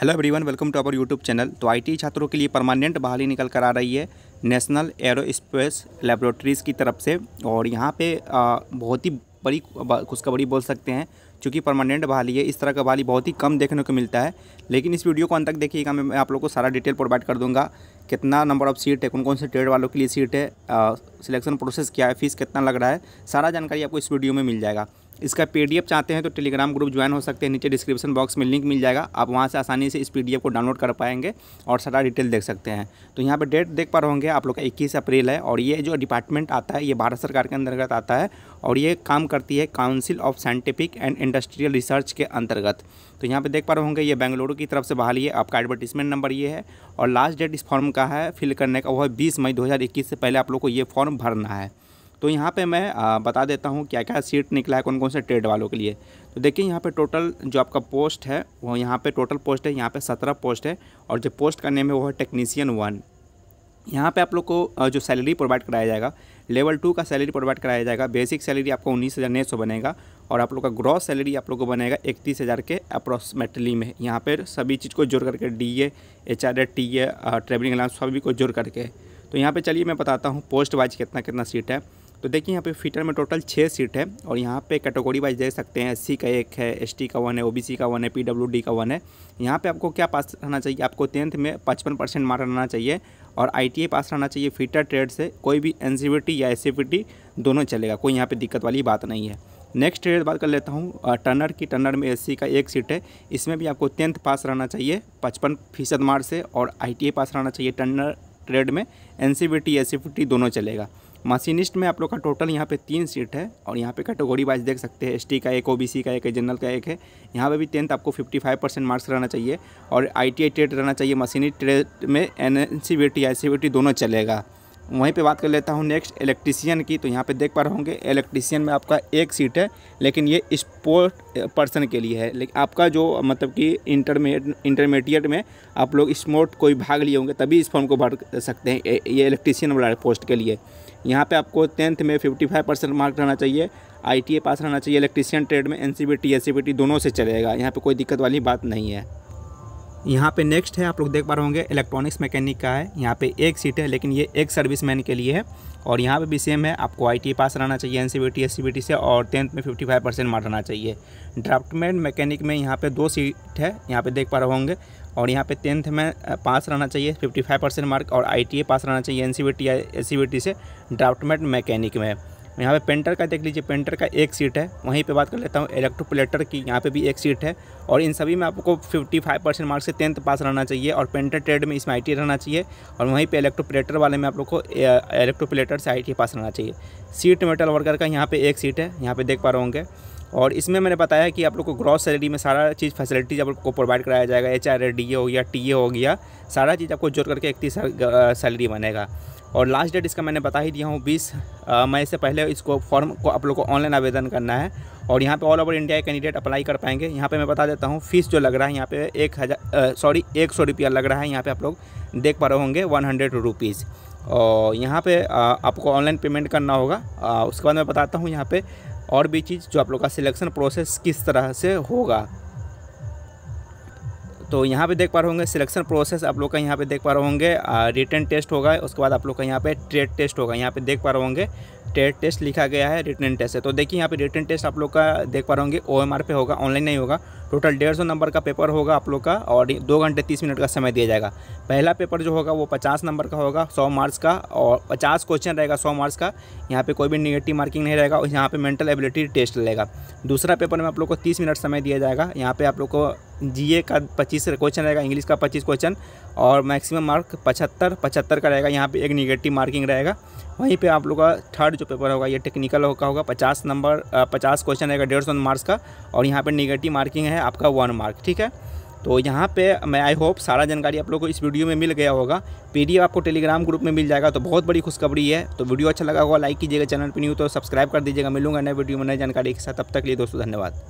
hello everyone welcome to our YouTube channel तो IT छात्रों के लिए परमानेंट बहाली निकल कर आ रही है नेशनल एरोस्पेस लेबोरेटरीज़ की तरफ से और यहाँ पे बहुत ही बड़ी खुशखबरी बोल सकते हैं क्योंकि परमानेंट बहाली है इस तरह का बहाली बहुत ही कम देखने को मिलता है लेकिन इस वीडियो को अंत तक देखिएगा मैं आप लोग को सारा डिटेल प्रोवाइड कर दूँगा कितना नंबर ऑफ़ सीट है कौन कौन से ट्रेड वालों के लिए सीट है सिलेक्शन प्रोसेस क्या है फ़ीस कितना लग रहा है सारा जानकारी आपको इस वीडियो में मिल जाएगा इसका पी चाहते हैं तो टेलीग्राम ग्रुप ज्वाइन हो सकते हैं नीचे डिस्क्रिप्शन बॉक्स में लिंक मिल जाएगा आप वहाँ से आसानी से इस पी को डाउनलोड कर पाएंगे और सारा डिटेल देख सकते हैं तो यहाँ पर डेट देख पा रहे होंगे आप लोग का इक्कीस अप्रैल है और ये जो डिपार्टमेंट आता है ये भारत सरकार के अंतर्गत आता है और ये काम करती है council of scientific and industrial research के अंतर्गत तो यहाँ पर देख पा रहे होंगे ये बेंगलुरु की तरफ से बहाली है आपका एडवर्टीजमेंट नंबर ये है और लास्ट डेट इस फॉर्म का है फिल करने का वो है बीस मई 2021 से पहले आप लोग को ये फॉर्म भरना है तो यहाँ पे मैं बता देता हूँ क्या क्या सीट निकला है कौन कौन से ट्रेड वालों के लिए तो देखिए यहाँ पे टोटल जो आपका पोस्ट है वो यहाँ पे टोटल पोस्ट है यहाँ पे सत्रह पोस्ट है और जो पोस्ट का में है वो है टेक्नीसियन वन यहाँ पे आप लोग को जो सैलरी प्रोवाइड कराया जाएगा लेवल टू का सैलरी प्रोवाइड कराया जाएगा बेसिक सैलरी आपको उन्नीस हज़ार नौ सौ बनेगा और आप लोग का ग्रॉस सैलरी आप लोग को बनेगा इकतीस हज़ार के अप्रॉक्सीमेटली में यहाँ पर सभी चीज़ को जोड़ करके D A H R T A travelling allowance सभी को जोड़ करके तो यहाँ पर चलिए मैं बताता हूँ पोस्ट वाइज कितना कितना सीट है तो देखिए यहाँ पे फीटर में टोटल छः सीट है और यहाँ पे कैटेगरी वाइज देख सकते हैं एस का एक है एसटी का वन है ओबीसी का वन है पीडब्ल्यूडी का वन है यहाँ पे आपको क्या पास रहना चाहिए आपको टेंथ में पचपन परसेंट मार्क रहना चाहिए और आई पास रहना चाहिए फीटर ट्रेड से कोई भी एन या एस दोनों चलेगा कोई यहाँ पर दिक्कत वाली बात नहीं है नेक्स्ट ट्रेड बात कर लेता हूँ टनर की टनर में एस का एक सीट है इसमें भी आपको टेंथ पास रहना चाहिए पचपन फीसद मार्क से और आई पास रहना चाहिए टनर ट्रेड में एन सी दोनों चलेगा मशीनिस्ट में आप लोग का टोटल यहाँ पे तीन सीट है और यहाँ पे कैटेगोरी वाइज देख सकते हैं एसटी का एक ओबीसी का एक जनरल का एक है यहाँ पे भी टेंथ आपको 55 परसेंट मार्क्स रहना चाहिए और आई टी ट्रेड रहना चाहिए मशीनी ट्रेड में N C B T I C B T दोनों चलेगा वहीं पे बात कर लेता हूँ नेक्स्ट इलेक्ट्रीसियन की तो यहाँ पे देख पा रहे होंगे इलेक्ट्रीसियन में आपका एक सीट है लेकिन ये स्पोर्ट पर्सन के लिए है लेकिन आपका जो मतलब कि इंटरमीडिएट इंटरमीडिएट में आप लोग स्पोर्ट कोई भाग लिए होंगे तभी इस फॉर्म को भर सकते हैं ये इलेक्ट्रीशियन वाला पोस्ट के लिए यहाँ पे आपको टेंथ में 55 परसेंट मार्क रहना चाहिए आई पास रहना चाहिए इलेक्ट्रीशियन ट्रेड में एन सी बी दोनों से चलेगा यहाँ पे कोई दिक्कत वाली बात नहीं है यहाँ पे नेक्स्ट है आप लोग देख पा रहे होंगे इलेक्ट्रॉनिक्स मैकेनिक का है यहाँ पे एक सीट है लेकिन ये एक सर्विसमैन के लिए है और यहाँ पे भी सेम है आपको आई पास e रहना चाहिए एन सी से और टेंथ में 55 परसेंट मार्क रहना चाहिए ड्राफ्टमैन मैकेनिक में यहाँ पे दो सीट है यहाँ पे देख पा रहे होंगे और यहाँ पे टेंथ में पास रहना चाहिए 55 परसेंट मार्क और आई पास e रहना चाहिए एन सी से ड्राफ्टमैन मैकेनिक में यहाँ पे पेंटर का देख लीजिए पेंटर का एक सीट है वहीं पे बात कर लेता हूँ इलेक्ट्रोप्लेटर की यहाँ पे भी एक सीट है और इन सभी में आपको 55 परसेंट मार्क्स से टेंथ पास रहना चाहिए और पेंटर ट्रेड में इसमें आई रहना चाहिए और वहीं पर इलेक्ट्रोप्लेटर वाले में आप लोग को इलेक्ट्रोप्लेटर से आई पास रहना चाहिए सीट मेटल वर्कर का यहाँ पर एक सीट है यहाँ पर देख पा रहे होंगे और इसमें मैंने बताया कि आप लोग को ग्रॉस सैलरी में सारा चीज़ फैसिलिटीज को प्रोवाइड कराया जाएगा एच आर डी ए हो गया टी ए हो गया सारा चीज़ आपको जोड़ करके इकतीस सैलरी बनेगा और लास्ट डेट इसका मैंने बता ही दिया हूँ बीस मई से पहले इसको फॉर्म को आप लोग को ऑनलाइन आवेदन करना है और यहाँ पे ऑल ओवर इंडिया के कैंडिडेट अप्लाई कर पाएंगे यहाँ पे मैं बता देता हूँ फ़ीस जो लग रहा है यहाँ पे एक हज़ार सॉरी एक सौ रुपया लग रहा है यहाँ पे आप लोग देख पा रहे होंगे वन हंड्रेड रुपीज़ और यहाँ पे आपको ऑनलाइन पेमेंट करना होगा आ, उसके बाद मैं बताता हूँ यहाँ पे और भी चीज़ जो आप लोग का सिलेक्शन प्रोसेस किस तरह से होगा तो यहाँ पे देख पा रहे होंगे सिलेक्शन प्रोसेस आप लोग का यहाँ पे देख पा रहे होंगे रिटर्न टेस्ट होगा उसके बाद आप लोग का यहाँ पे ट्रेड टेस्ट होगा यहाँ पे देख पा रहे होंगे ट्रेड टेस्ट लिखा गया है रिटर्न टेस्ट है तो देखिए यहाँ पे रिटर्न टेस्ट आप लोग का देख पा रहे होंगे ओ पे होगा ऑनलाइन नहीं होगा टोटल डेढ़ सौ नंबर का पेपर होगा आप लोग का और दो घंटे तीस मिनट का समय दिया जाएगा पहला पेपर जो होगा वो पचास नंबर का होगा सौ मार्क्स का और पचास क्वेश्चन रहेगा सौ मार्क्स का यहाँ पे कोई भी निगेटिव मार्किंग नहीं रहेगा और यहाँ पे मेंटल एबिलिटी टेस्ट लेगा दूसरा पेपर में आप लोग को तीस मिनट समय दिया जाएगा यहाँ पर आप लोग को जी का पच्चीस क्वेश्चन रहेगा इंग्लिश का पच्चीस क्वेश्चन और मैक्सिमम मार्क पचहत्तर पचहत्तर का रहेगा यहाँ पर एक निगेटिव मार्किंग रहेगा वहीं पे आप लोग का थर्ड जो पेपर होगा ये टेक्निकल होगा पचास नंबर पचास क्वेश्चन रहेगा डेढ़ सौ मार्क्स का और यहाँ पे निगेटिव मार्किंग है आपका वन मार्क ठीक है तो यहाँ पे मैं आई होप सारा जानकारी आप लोग को इस वीडियो में मिल गया होगा पीडीएफ आपको टेलीग्राम ग्रुप में मिल जाएगा तो बहुत बड़ी खुशखबरी है तो वीडियो अच्छा लगा होगा लाइक कीजिएगा चैनल पर न्यू तो सब्सक्राइब कर दीजिएगा मिलूंगा नए वीडियो में नई जानकारी के साथ तब तक लिए दोस्तों धन्यवाद